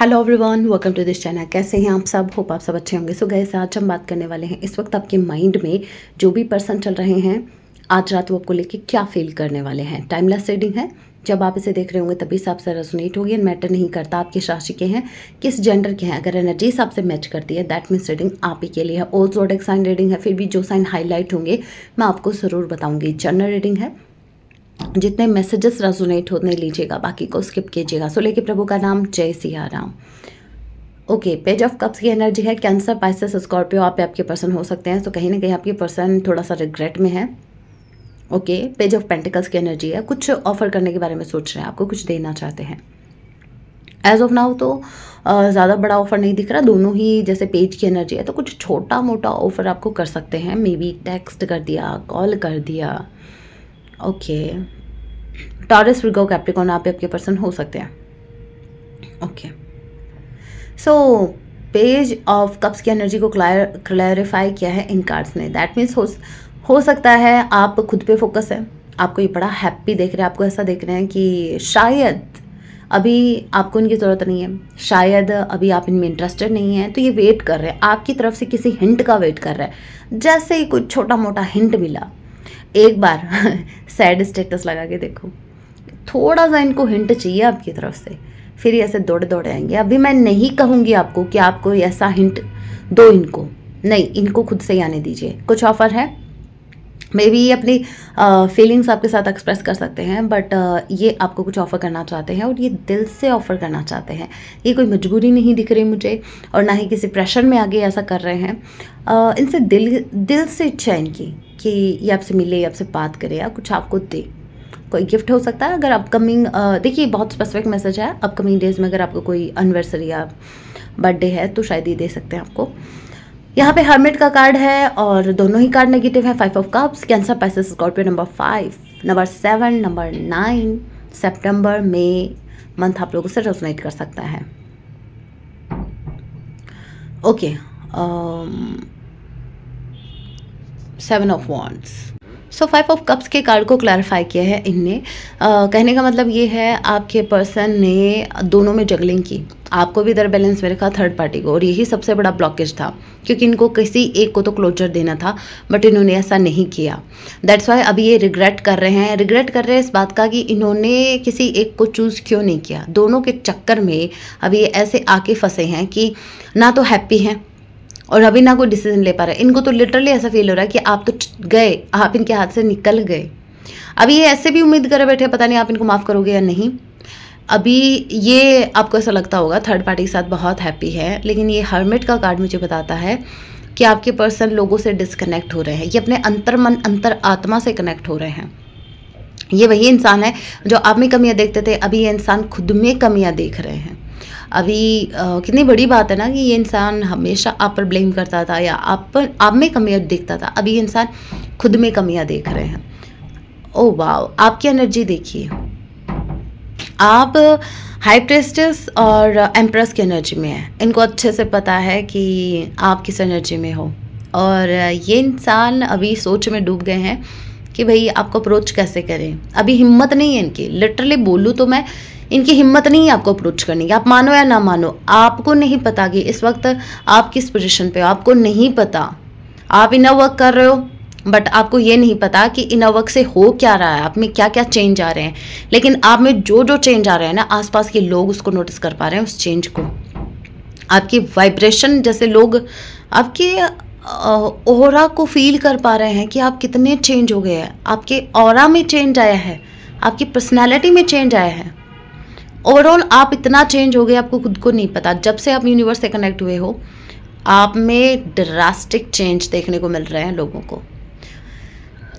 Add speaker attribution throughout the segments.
Speaker 1: Hello everyone welcome to this channel कैसे हैं आप सब होप आप सब अच्छे होंगे सो गए आज हम बात करने वाले हैं इस वक्त आपके माइंड में जो भी पर्सन चल रहे हैं आज रात वो आपको लेके क्या फील करने वाले हैं टाइमलेस रीडिंग है जब आप इसे देख रहे होंगे तभी से रेजोनेट होगी एंड मैटर नहीं करता आप किस राशि के हैं किस जेंडर के हैं अगर एनर्जी हिसाब से मैच करती है दैट मीन्स रीडिंग आप ही के लिए है और जोडेक साइन रीडिंग है फिर भी जो साइन हाईलाइट होंगे मैं आपको ज़रूर बताऊँगी जनरल रीडिंग है जितने मैसेजेस रेजोनेट होने लीजिएगा बाकी को स्किप कीजिएगा सो लेके प्रभु का नाम जय Siya Ram okay page of cups की एनर्जी है कैंसर पाइसेस स्कॉर्पियो आप आपके पर्सन हो सकते हैं तो कहीं ना कहीं आपके पर्सन थोड़ा सा रिग्रेट में है ओके पेज ऑफ पेंटिकल्स की एनर्जी है कुछ ऑफर करने के बारे में सोच रहे हैं आपको कुछ देना चाहते हैं एज ऑफ नाउ तो ज़्यादा बड़ा ऑफर नहीं दिख रहा दोनों ही जैसे पेज की एनर्जी है तो कुछ छोटा मोटा ऑफर आपको कर सकते हैं मे बी टेक्स्ट कर दिया कॉल कर दिया ओके टॉरस वर्गो कैप्टिकोन आप आपके पर्सन हो सकते हैं okay so page of cups की एनर्जी को क्लैरिफाई किया है इन कार्ड्स ने दैट मीन्स हो हो सकता है आप खुद पे फोकस है आपको ये बड़ा हैप्पी देख रहे हैं आपको ऐसा देख रहे हैं कि शायद अभी आपको इनकी ज़रूरत नहीं है शायद अभी आप इनमें इंटरेस्टेड नहीं है तो ये वेट कर रहे हैं आपकी तरफ से किसी हिंट का वेट कर रहे हैं जैसे ही कुछ छोटा मोटा हिंट मिला एक बार सैड स्टेटस लगा के देखो थोड़ा सा इनको हिंट चाहिए आपकी तरफ से फिर ऐसे दौड़े दौड़े आएंगे अभी मैं नहीं कहूँगी आपको कि आपको ऐसा हिंट दो इनको नहीं इनको खुद से ही आने दीजिए कुछ ऑफर है मे बी ये अपनी फीलिंग्स आपके साथ एक्सप्रेस कर सकते हैं बट ये आपको कुछ ऑफ़र करना चाहते हैं और ये दिल से ऑफ़र करना चाहते हैं ये कोई मजबूरी नहीं दिख रही मुझे और ना ही किसी प्रेशर में आगे ऐसा कर रहे हैं इनसे दिल दिल से इच्छा इनकी कि ये आपसे मिले आपसे बात करे या कुछ आपको दे कोई गिफ्ट हो सकता है अगर अपकमिंग देखिए बहुत स्पेसिफिक मैसेज है अपकमिंग डेज़ में अगर आपको कोई एनिवर्सरी या बर्थडे है तो शायद ये दे सकते हैं आपको यहाँ पे हर्मिट का कार्ड है और दोनों ही कार्ड नेगेटिव है five of cups Cancer Pisces Scorpio number five number seven number nine September मे मंथ आप लोगों से रेजोनेट कर सकता है okay okay, um, seven of wands so five of cups के कार्ड को क्लैरिफाई किया है इनने uh, कहने का मतलब ये है आपके पर्सन ने दोनों में जगलिंग की आपको भी इधर बैलेंस में रखा थर्ड पार्टी को और यही सबसे बड़ा ब्लॉकेज था क्योंकि इनको किसी एक को तो क्लोजर देना था बट इन्होंने ऐसा नहीं किया दैट्स वाई अभी ये रिग्रेट कर रहे हैं रिग्रेट कर रहे हैं इस बात का कि इन्होंने किसी एक को चूज़ क्यों नहीं किया दोनों के चक्कर में अभी ये ऐसे आके फंसे हैं कि ना तो हैप्पी हैं और अभी ना कोई डिसीजन ले पा रहा है इनको तो लिटरली ऐसा फील हो रहा है कि आप तो गए आप इनके हाथ से निकल गए अभी ये ऐसे भी उम्मीद कर बैठे पता नहीं आप इनको माफ़ करोगे या नहीं अभी ये आपको ऐसा लगता होगा थर्ड पार्टी के साथ बहुत हैप्पी है लेकिन ये हर्मिट का कार्ड मुझे बताता है कि आपके पर्सन लोगों से डिसकनेक्ट हो रहे हैं ये अपने अंतर मन अंतर आत्मा से कनेक्ट हो रहे हैं ये वही इंसान है जो आप में कमियाँ देखते थे अभी ये इंसान खुद में कमियाँ देख रहे हैं अभी आ, कितनी बड़ी बात है ना कि ये इंसान हमेशा आप पर ब्लेम करता था या आप पर आप में कमियाँ देखता था अभी ये इंसान खुद में कमियाँ देख रहे हैं ओ वाह आपकी एनर्जी देखिए आप हाई प्रेस्टिस और एम्प्रेस की एनर्जी में है इनको अच्छे से पता है कि आप किस एनर्जी में हो और ये इंसान अभी सोच में डूब गए हैं कि भाई आपको अप्रोच कैसे करें अभी हिम्मत नहीं है इनकी लिटरली बोलूँ तो मैं इनकी हिम्मत नहीं है आपको अप्रोच करने की आप मानो या ना मानो आपको नहीं पता कि इस वक्त आप किस पोजिशन पे हो आपको नहीं पता आप इनर वर्क कर रहे हो बट आपको ये नहीं पता कि इनर वर्क से हो क्या रहा है आप में क्या क्या चेंज आ रहे हैं लेकिन आप में जो जो चेंज आ रहे हैं ना आसपास के लोग उसको नोटिस कर पा रहे हैं उस चेंज को आपकी वाइब्रेशन जैसे लोग आपके ओहरा को फील कर पा रहे हैं कि आप कितने चेंज हो गए हैं आपके और में चेंज आया है आपकी पर्सनैलिटी में चेंज आया है ओवरऑल आप इतना चेंज हो गए आपको खुद को नहीं पता जब से आप यूनिवर्स से कनेक्ट हुए हो आप में ड्रास्टिक चेंज देखने को मिल रहे हैं लोगों को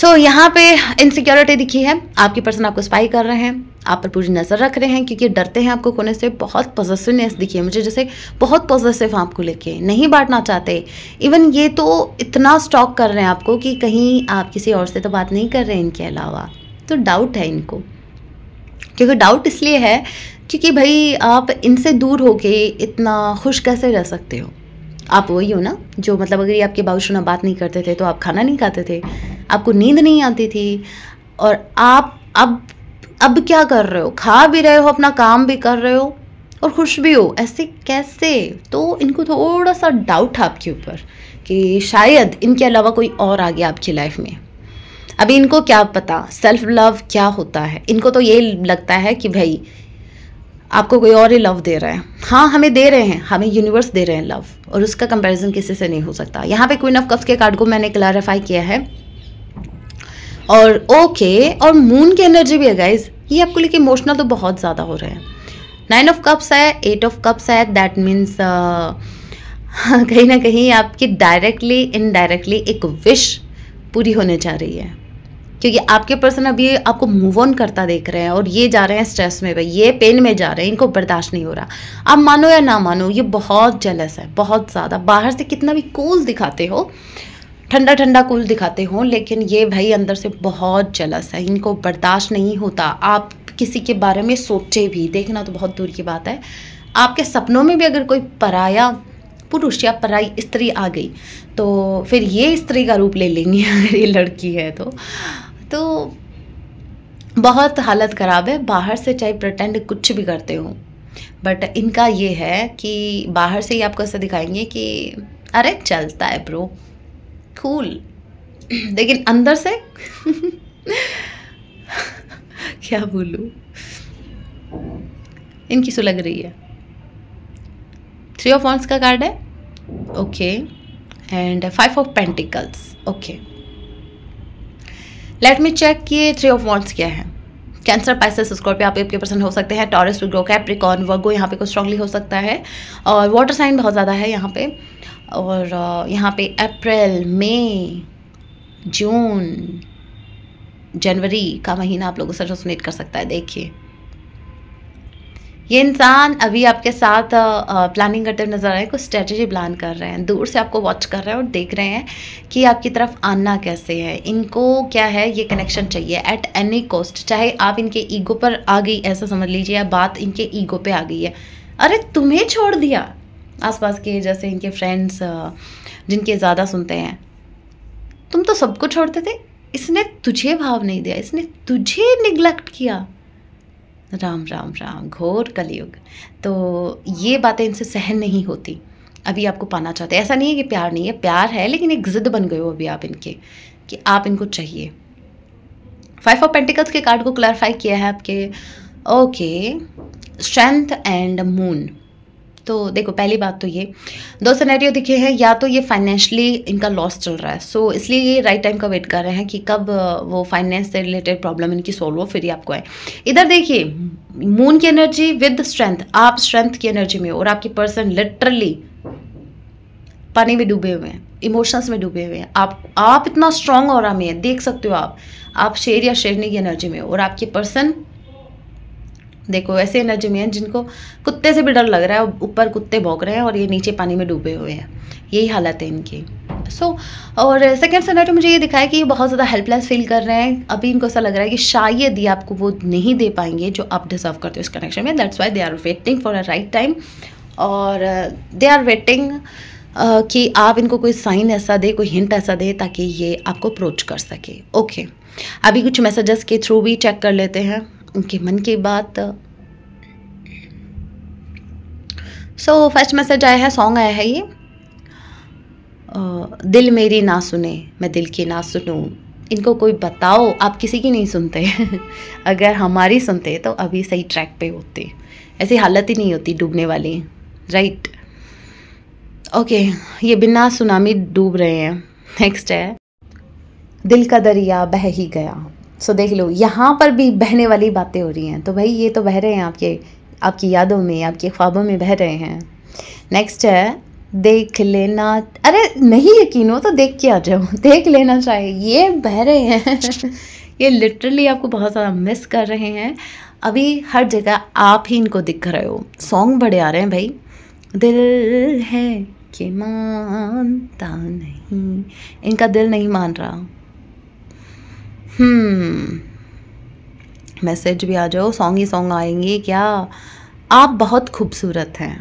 Speaker 1: सो so, यहाँ पे इनसिक्योरिटी दिखी है आपकी पर्सन आपको स्पाई कर रहे हैं आप पर पूरी नज़र रख रहे हैं क्योंकि डरते हैं आपको कोने से बहुत पॉजिटिवनेस दिखी है मुझे जैसे बहुत पॉजिटिव आपको लेके नहीं बांटना चाहते इवन ये तो इतना स्टॉक कर रहे हैं आपको कि कहीं आप किसी और से तो बात नहीं कर रहे हैं इनके अलावा तो डाउट है इनको क्योंकि डाउट इसलिए है क्योंकि भाई आप इनसे दूर होके इतना खुश कैसे रह सकते हो आप वही हो ना जो मतलब अगर ये आपके बाबूशुना बात नहीं करते थे तो आप खाना नहीं खाते थे आपको नींद नहीं आती थी और आप अब अब क्या कर रहे हो खा भी रहे हो अपना काम भी कर रहे हो और खुश भी हो ऐसे कैसे तो इनको थोड़ा सा डाउट है आपके ऊपर कि शायद इनके अलावा कोई और आ गया आपकी लाइफ में अभी इनको क्या पता सेल्फ लव क्या होता है इनको तो ये लगता है कि भाई आपको कोई और ही लव दे रहा है हाँ हमें दे रहे हैं हमें यूनिवर्स दे रहे हैं लव और उसका कंपैरिजन किसी से नहीं हो सकता यहाँ पे क्वीन ऑफ कप्स के कार्ड को मैंने क्लैरिफाई किया है और ओके okay, और मून की एनर्जी भी है गाइज ये आपको लेके इमोशनल तो बहुत ज़्यादा हो रहे हैं नाइन ऑफ कप्स है एट ऑफ कप्स है दैट मीन्स कहीं ना कहीं आपकी डायरेक्टली इनडायरेक्टली एक विश पूरी होने जा रही है क्योंकि आपके पर्सन अभी आपको मूव ऑन करता देख रहे हैं और ये जा रहे हैं स्ट्रेस में भाई ये पेन में जा रहे हैं इनको बर्दाश्त नहीं हो रहा आप मानो या ना मानो ये बहुत जेलस है बहुत ज़्यादा बाहर से कितना भी कूल दिखाते हो ठंडा ठंडा कूल दिखाते हो लेकिन ये भाई अंदर से बहुत जलस है इनको बर्दाश्त नहीं होता आप किसी के बारे में सोचे भी देखना तो बहुत दूर की बात है आपके सपनों में भी अगर कोई पराया पुरुष या पराई स्त्री आ गई तो फिर ये स्त्री का रूप ले लेंगी अगर ये लड़की है तो तो बहुत हालत ख़राब है बाहर से चाहे प्रटेंड कुछ भी करते हो बट इनका ये है कि बाहर से ही आपको ऐसा दिखाएंगे कि अरे चलता है ब्रो कूल लेकिन अंदर से क्या बोलूँ इनकी सुलग रही है थ्री ऑफ वॉन्स का कार्ड है okay and five of pentacles okay let me check कि थ्री ऑफ वॉन्ट्स क्या है कैंसर पाइसेस स्कॉर्पियो आप आपके पर्सन हो सकते हैं टॉरस विग्रो कैप्रिकॉन वर्गो यहाँ पे कुछ स्ट्रांगली हो सकता है और वाटर साइन बहुत ज़्यादा है यहाँ पे और यहाँ पे अप्रैल मई जून जनवरी का महीना आप लोगों से रेसोनेट कर सकता है देखिए ये इंसान अभी आपके साथ प्लानिंग करते हुए नज़र आ रहे हैं कुछ स्ट्रेटजी प्लान कर रहे हैं दूर से आपको वॉच कर रहे हैं और देख रहे हैं कि आपकी तरफ आना कैसे है इनको क्या है ये कनेक्शन चाहिए एट एनी कॉस्ट चाहे आप इनके ईगो पर आ गई ऐसा समझ लीजिए या बात इनके ईगो पे आ गई है अरे तुम्हें छोड़ दिया आसपास के जैसे इनके फ्रेंड्स जिनके ज़्यादा सुनते हैं तुम तो सबको छोड़ते थे इसने तुझे भाव नहीं दिया इसने तुझे निग्लेक्ट किया राम राम राम घोर कलयुग तो ये बातें इनसे सहन नहीं होती अभी आपको पाना चाहते ऐसा नहीं है कि प्यार नहीं है प्यार है लेकिन एक जिद बन गए हो अभी आप इनके कि आप इनको चाहिए फाइव ऑफ पेंटिकल्स के कार्ड को क्लैरिफाई किया है आपके ओके स्ट्रेंथ एंड मून तो देखो पहली बात तो ये दो सिनेरियो दिखे हैं या तो ये फाइनेंशियली इनका लॉस चल रहा है सो so, इसलिए ये राइट टाइम का वेट कर रहे हैं कि कब वो फाइनेंस से रिलेटेड प्रॉब्लम इनकी सॉल्व हो फिर ही आपको आए इधर देखिए मून की एनर्जी विद स्ट्रेंथ आप स्ट्रेंथ की एनर्जी में हो और आपकी पर्सन लिटरली पानी में डूबे हुए हैं इमोशंस में डूबे हुए हैं आप आप इतना स्ट्रांग और में देख सकते हो आप आप शेर या शेरनी की एनर्जी में हो और आपकी पर्सन देखो ऐसे एनर्जी में है जिनको कुत्ते से भी डर लग रहा है ऊपर कुत्ते भोंक रहे हैं और ये नीचे पानी में डूबे हुए हैं यही हालत है इनकी सो so, और सेकेंड सिनेटो मुझे ये दिखाया कि ये बहुत ज़्यादा हेल्पलेस फील कर रहे हैं अभी इनको ऐसा लग रहा है कि शायद ये आपको वो नहीं दे पाएंगे जो आप डिजर्व करते हो इस कनेक्शन में that's why they are waiting for a right time और दे आर वेटिंग कि आप इनको कोई साइन ऐसा दे कोई हिंट ऐसा दे ताकि ये आपको अप्रोच कर सके ओके okay. अभी कुछ मैसेजेस के थ्रू भी चेक कर लेते हैं उनके मन की बात सो फर्स्ट मैसेज आया है सॉन्ग आया है ये दिल मेरी ना सुने मैं दिल की ना सुनूँ इनको कोई बताओ आप किसी की नहीं सुनते अगर हमारी सुनते तो अभी सही ट्रैक पे होते ऐसी हालत ही नहीं होती डूबने वाली राइट ओके ये बिना सुनामी डूब रहे हैं नेक्स्ट है दिल का दरिया बह ही गया सो so, देख लो यहाँ पर भी बहने वाली बातें हो रही हैं तो भाई ये तो बह रहे हैं आपके आपकी यादों में आपके ख्वाबों में बह रहे हैं नेक्स्ट है देख लेना अरे नहीं यकीन हो तो देख के आ जाओ देख लेना चाहिए ये बह रहे हैं ये लिटरली आपको बहुत ज़्यादा मिस कर रहे हैं अभी हर जगह आप ही इनको दिख रहे हो सॉन्ग बड़े आ रहे हैं भाई दिल है कि मानता नहीं इनका दिल नहीं मान रहा हम्म मैसेज भी आ जाओ सॉन्ग ही सॉन्ग आएंगे क्या आप बहुत खूबसूरत हैं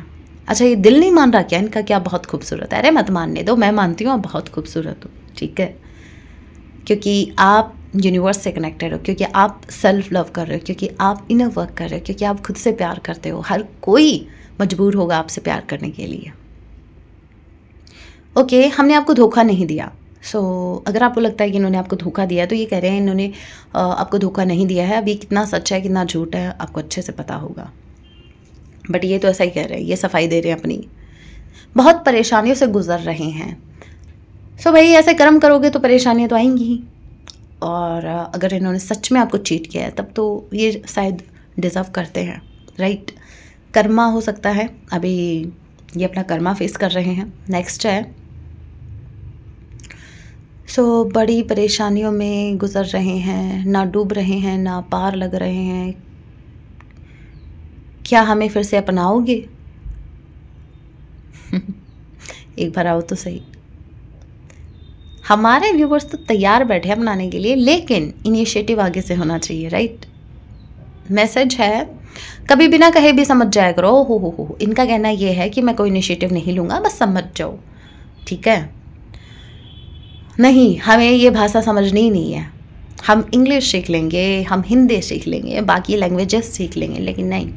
Speaker 1: अच्छा ये दिल नहीं मान रहा क्या इनका क्या बहुत खूबसूरत है अरे मत मानने दो मैं मानती हूँ आप बहुत खूबसूरत हो ठीक है क्योंकि आप यूनिवर्स से कनेक्टेड हो क्योंकि आप सेल्फ लव कर रहे हो क्योंकि आप इनर वर्क कर रहे हो क्योंकि आप खुद से प्यार करते हो हर कोई मजबूर होगा आपसे प्यार करने के लिए ओके okay, हमने आपको धोखा नहीं दिया सो so, अगर आपको लगता है कि इन्होंने आपको धोखा दिया है तो ये कह रहे हैं इन्होंने आपको धोखा नहीं दिया है अब ये कितना सच है कितना झूठ है आपको अच्छे से पता होगा बट ये तो ऐसा ही कह रहे हैं ये सफाई दे रहे हैं अपनी बहुत परेशानियों से गुजर रहे हैं सो so, भाई ऐसे कर्म करोगे तो परेशानियाँ तो आएंगी ही और अगर इन्होंने सच में आपको चीट किया है तब तो ये शायद डिज़र्व करते हैं राइट कर्मा हो सकता है अभी ये अपना कर्मा फेस कर रहे हैं नेक्स्ट है सो so, बड़ी परेशानियों में गुज़र रहे हैं ना डूब रहे हैं ना पार लग रहे हैं क्या हमें फिर से अपनाओगे एक बार आओ तो सही हमारे व्यूवर्स तो तैयार बैठे हैं अपनाने के लिए लेकिन इनिशिएटिव आगे से होना चाहिए राइट मैसेज है कभी बिना कहे भी समझ जाया करो हो हो हो इनका कहना यह है कि मैं कोई इनिशिएटिव नहीं लूंगा बस समझ जाओ ठीक है नहीं हमें ये भाषा समझनी ही नहीं है हम इंग्लिश सीख लेंगे हम हिंदी सीख लेंगे बाकी लैंग्वेजेस सीख लेंगे लेकिन नहीं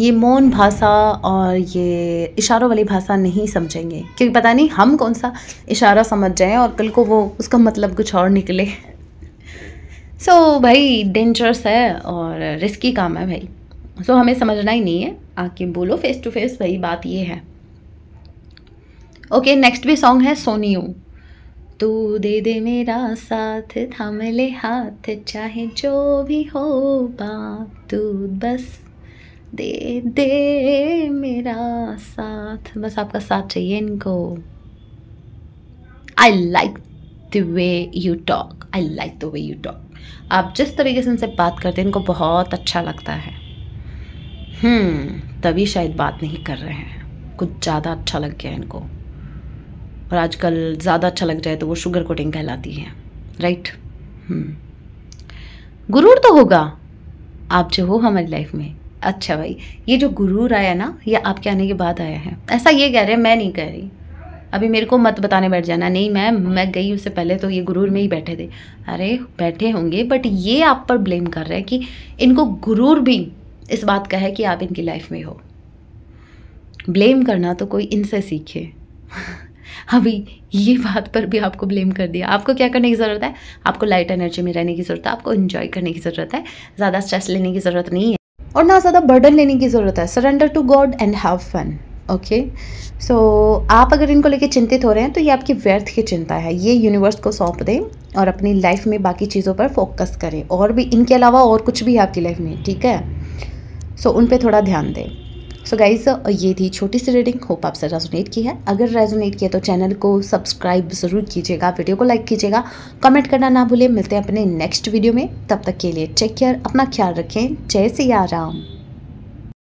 Speaker 1: ये मौन भाषा और ये इशारों वाली भाषा नहीं समझेंगे क्योंकि पता नहीं हम कौन सा इशारा समझ जाएं और कल को वो उसका मतलब कुछ और निकले सो so, भाई डेंजरस है और रिस्की काम है भाई सो so, हमें समझना ही नहीं है आके बोलो फेस टू फेस भाई बात ये है ओके नेक्स्ट भी सॉन्ग है सोनियो तू दे दे मेरा साथ थाम ले हाथ चाहे जो भी हो बात तू बस दे दे मेरा साथ बस आपका साथ चाहिए इनको I like the way you talk I like the way you talk आप जिस तरीके से उनसे बात करते हैं इनको बहुत अच्छा लगता है हम्म तभी शायद बात नहीं कर रहे हैं कुछ ज़्यादा अच्छा लग गया इनको और आजकल ज़्यादा अच्छा लग जाए तो वो शुगर कोटिंग कहलाती है राइट हम्म। गुरूर तो होगा आप जो हो हमारी लाइफ में अच्छा भाई ये जो गुरूर आया ना ये आपके आने के बाद आया है ऐसा ये कह रहे हैं मैं नहीं कह रही अभी मेरे को मत बताने बैठ जाना नहीं मैम मैं गई उससे पहले तो ये गुरूर में ही बैठे थे अरे बैठे होंगे बट ये आप पर ब्लेम कर रहे हैं कि इनको गुरूर भी इस बात का है कि आप इनकी लाइफ में हो ब्लेम करना तो कोई इनसे सीखे अभी हाँ ये बात पर भी आपको ब्लेम कर दिया आपको क्या करने की ज़रूरत है आपको लाइट एनर्जी में रहने की ज़रूरत है आपको इन्जॉय करने की ज़रूरत है ज़्यादा स्ट्रेस लेने की ज़रूरत नहीं है और ना ज़्यादा बर्डन लेने की ज़रूरत है surrender to God and have fun okay so आप अगर इनको लेके चिंतित हो रहे हैं तो ये आपकी व्यर्थ की चिंता है ये यूनिवर्स को सौंप दें और अपनी लाइफ में बाकी चीज़ों पर फोकस करें और भी इनके अलावा और कुछ भी है आपकी लाइफ में ठीक है सो so, उन पर थोड़ा ध्यान दें सो गाइज uh, ये थी छोटी सी रीडिंग होप आपसे रेजोनेट की है अगर रेजोनेट किया तो चैनल को सब्सक्राइब ज़रूर कीजिएगा वीडियो को लाइक कीजिएगा कमेंट करना ना भूलें मिलते हैं अपने नेक्स्ट वीडियो में तब तक के लिए टेक केयर अपना ख्याल रखें जय सिया राम